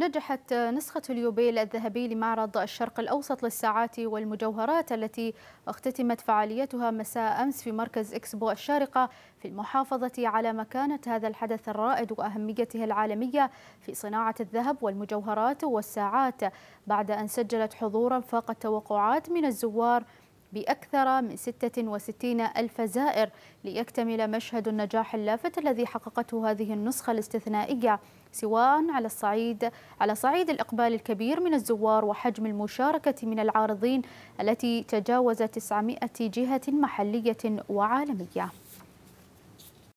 نجحت نسخة اليوبيل الذهبي لمعرض الشرق الأوسط للساعات والمجوهرات التي اختتمت فعاليتها مساء أمس في مركز إكسبو الشارقة في المحافظة على مكانة هذا الحدث الرائد وأهميته العالمية في صناعة الذهب والمجوهرات والساعات بعد أن سجلت حضورا فاق التوقعات من الزوار بأكثر من 66 ألف زائر ليكتمل مشهد النجاح اللافت الذي حققته هذه النسخة الاستثنائية سواء على الصعيد على صعيد الإقبال الكبير من الزوار وحجم المشاركة من العارضين التي تجاوز 900 جهة محلية وعالمية